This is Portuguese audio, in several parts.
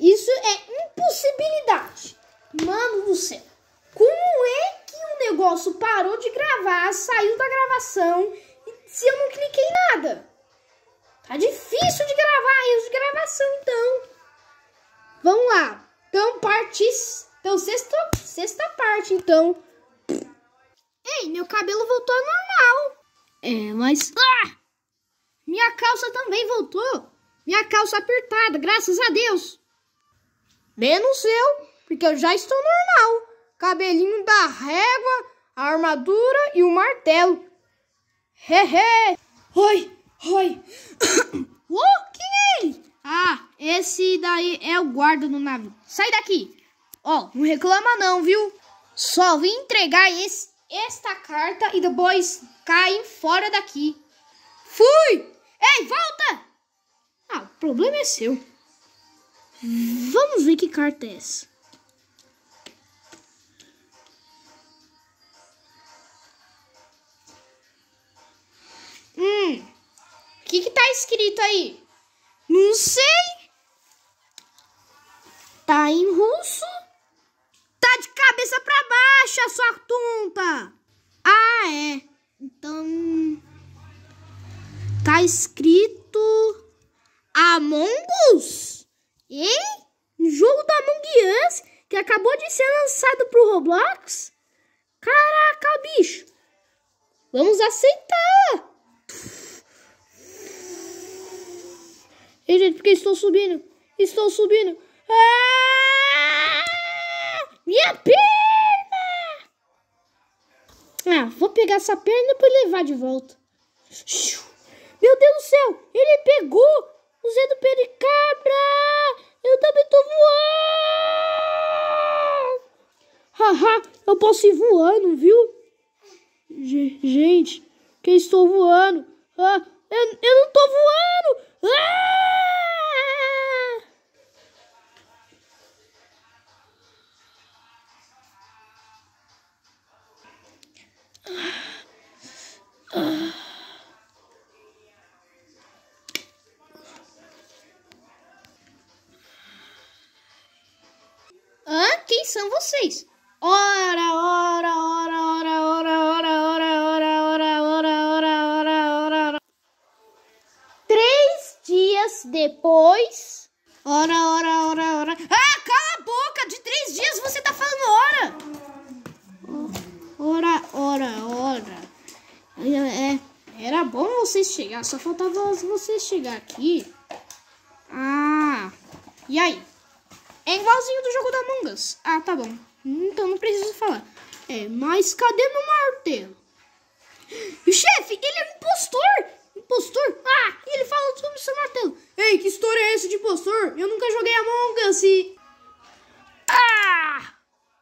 Isso é impossibilidade. Mano do céu. Como é que o negócio parou de gravar, saiu da gravação se eu não cliquei em nada? Tá difícil de gravar erros de gravação, então. Vamos lá. Então, parte... Então, sexta, sexta parte, então. Ei, meu cabelo voltou ao normal. É, mas... Ah! Minha calça também voltou. Minha calça apertada, graças a Deus. Menos eu, porque eu já estou normal. Cabelinho da régua, a armadura e o martelo. Hehe! Oi! Oi! O quem é ele? Ah, esse daí é o guarda do navio. Sai daqui! Ó, oh, não reclama não, viu? Só vim entregar esse, esta carta e depois caem fora daqui. Fui! Ei, volta! Ah, o problema é seu. Vamos ver que carta é essa. Hum. O que que tá escrito aí? Não sei. Tá em russo. Tá de cabeça pra baixo, a sua tonta. Ah, é. Então... Tá escrito... Among Us? Hein? Um jogo da Among Us que acabou de ser lançado pro Roblox? Caraca, bicho! Vamos aceitar! Ei, gente, porque estou subindo! Estou subindo! Ah! Minha perna! Ah, vou pegar essa perna para levar de volta. Meu Deus do céu! Ele pegou! Zé do Pé de Cabra! Eu também tô voando! Haha, eu posso ir voando, viu? G gente, quem estou voando! Ah, eu, eu não tô voando! Ah! quem são vocês? Ora, ora, ora, ora, ora, ora, ora, ora, ora, ora, ora, ora, ora, ora. Três dias depois. Ora, ora, ora, ora. Ah, cala a boca! De três dias você tá falando hora! Ora, ora, ora. É, era bom vocês chegar, só faltava vocês chegar aqui. Ah, e aí? É igualzinho do jogo da mangas. Ah, tá bom. Então não preciso falar. É, mas cadê meu martelo? o chefe, ele é um impostor! Impostor? Ah, ele fala sobre o seu martelo. Ei, que história é essa de impostor? Eu nunca joguei a mangas e... Ah!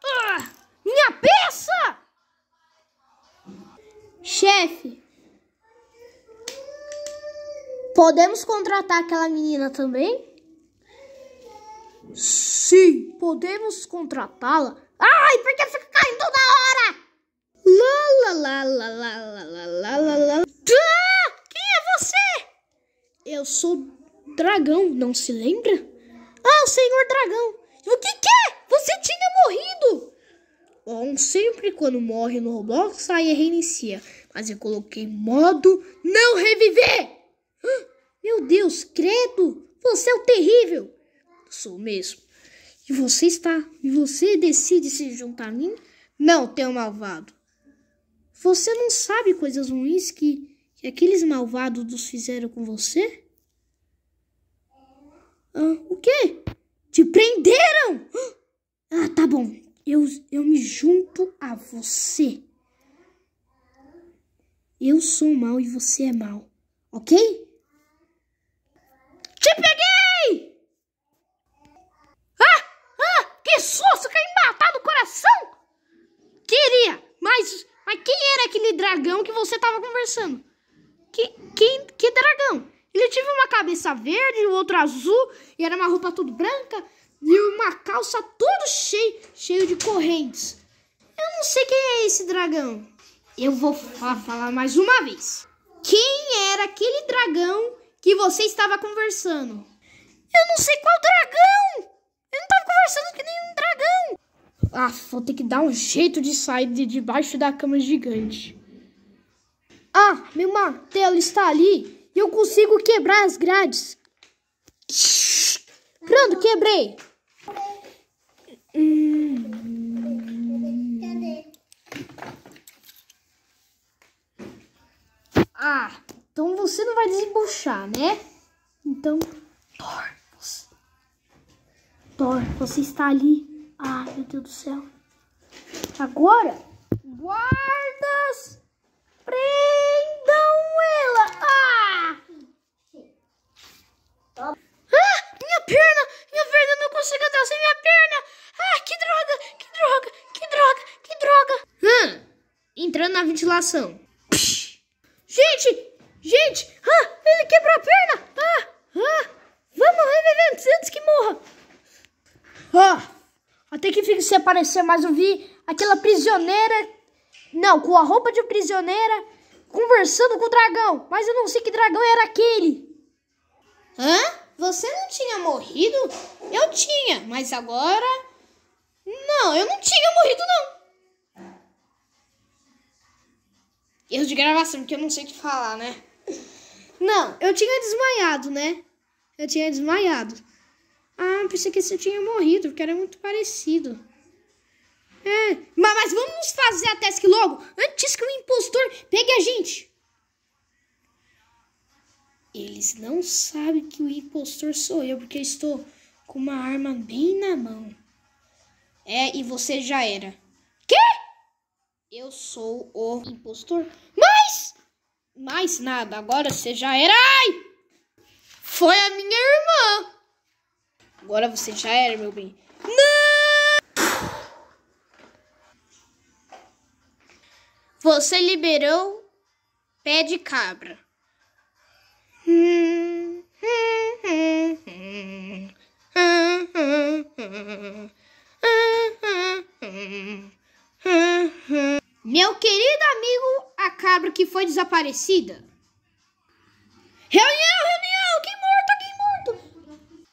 ah! Minha peça! Chefe. Podemos contratar aquela menina também? Sim, podemos contratá-la. Ai, por que fica caindo na hora? Lá, lá, lá, lá, lá, lá, lá, lá, lá. Ah, quem é você? Eu sou dragão, não se lembra? Ah, senhor dragão. O que que é? Você tinha morrido. Bom, sempre quando morre no Roblox, e é reinicia. Mas eu coloquei modo não reviver. meu Deus, credo. Você é o terrível sou mesmo. E você está. E você decide se juntar a mim? Não, teu malvado. Você não sabe coisas ruins que, que aqueles malvados nos fizeram com você? Ah, o quê? Te prenderam! Ah, tá bom. Eu, eu me junto a você. Eu sou mal e você é mal, ok? dragão que você tava conversando. Que, que, que dragão? Ele tinha uma cabeça verde, o outro azul, e era uma roupa toda branca, e uma calça todo cheio, cheio de correntes. Eu não sei quem é esse dragão. Eu vou falar mais uma vez. Quem era aquele dragão que você estava conversando? Eu não sei qual dragão! Eu não estava conversando com nenhum dragão! Ah, vou ter que dar um jeito de sair de debaixo da cama gigante. Ah, meu martelo está ali e eu consigo quebrar as grades. Pronto, quebrei. Hum. Ah, então você não vai desembuchar, né? Então, Thor, você... Thor, você está ali. Ah, meu Deus do céu. Agora, guardas presos. na ventilação. Psh! Gente! Gente! Ah, ele quebrou a perna! Ah! Ah! Vamos reviver antes que morra! Ah! Até que fique se aparecer, mas eu vi aquela prisioneira. Não, com a roupa de prisioneira, conversando com o dragão. Mas eu não sei que dragão era aquele. Hã? Você não tinha morrido? Eu tinha, mas agora. Não, eu não tinha morrido, não. erro de gravação, porque eu não sei o que falar, né? Não, eu tinha desmaiado, né? Eu tinha desmaiado. Ah, pensei que você tinha morrido, porque era muito parecido. É, mas, mas vamos fazer a task logo, antes que o impostor pegue a gente. Eles não sabem que o impostor sou eu, porque eu estou com uma arma bem na mão. É, e você já era. Eu sou o impostor. Mas! Mais nada, agora você já era. Ai! Foi a minha irmã! Agora você já era, meu bem. Não! Você liberou pé de cabra. Meu querido amigo, a cabra que foi desaparecida. Reunião, reunião, quem morto, quem morto?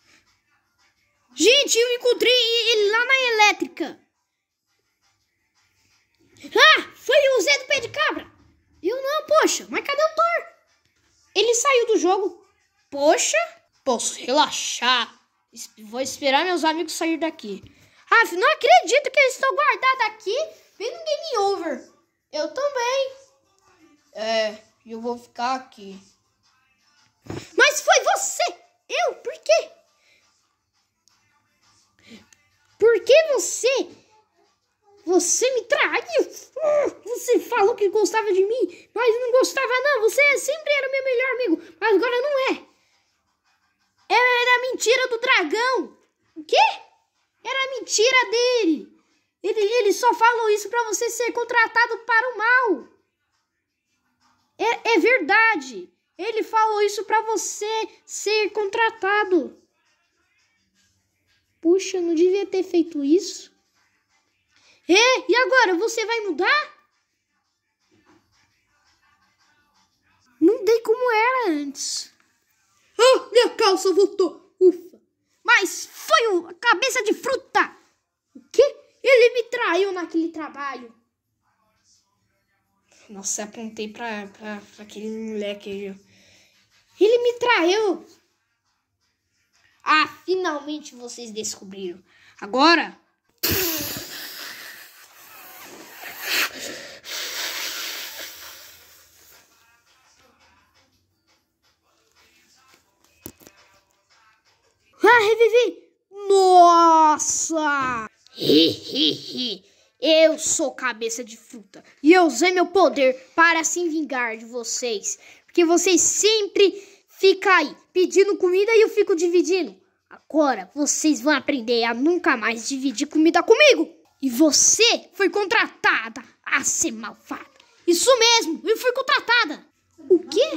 Gente, eu encontrei ele lá na elétrica. Ah, foi o Zé do pé de cabra. Eu não, poxa, mas cadê o Thor? Ele saiu do jogo. Poxa, posso relaxar. Vou esperar meus amigos sair daqui. Ah, não acredito que eles estão guardados aqui. Vem no game over. Eu também. É, eu vou ficar aqui. Mas foi você! Eu? Por quê? Por que você? Você me traiu! Hum, você falou que gostava de mim, mas não gostava não. Você sempre era meu melhor amigo, mas agora não é. Era mentira do dragão. O quê? Era mentira dele. Ele, ele só falou isso para você ser contratado para o mal. É, é verdade. Ele falou isso para você ser contratado. Puxa, eu não devia ter feito isso. É, e agora você vai mudar? Mudei como era antes. Ah, minha calça voltou. Ufa. Mas foi a cabeça de fruta. O quê? Ele me traiu naquele trabalho. Nossa, apontei pra, pra, pra aquele moleque aí. Ele me traiu. Ah, finalmente vocês descobriram. Agora. Ah, revivi! Eu sou cabeça de fruta e eu usei meu poder para se vingar de vocês. Porque vocês sempre ficam aí pedindo comida e eu fico dividindo. Agora vocês vão aprender a nunca mais dividir comida comigo. E você foi contratada a ser malvada. Isso mesmo, eu fui contratada. O quê?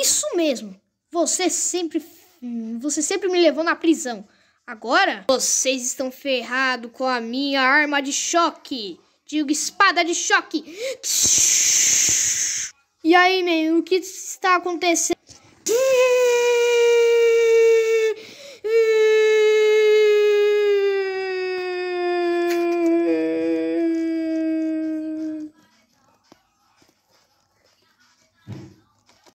Isso mesmo. Você sempre hum, você sempre me levou na prisão. Agora vocês estão ferrados com a minha arma de choque. Digo, espada de choque. E aí, man, o que está acontecendo?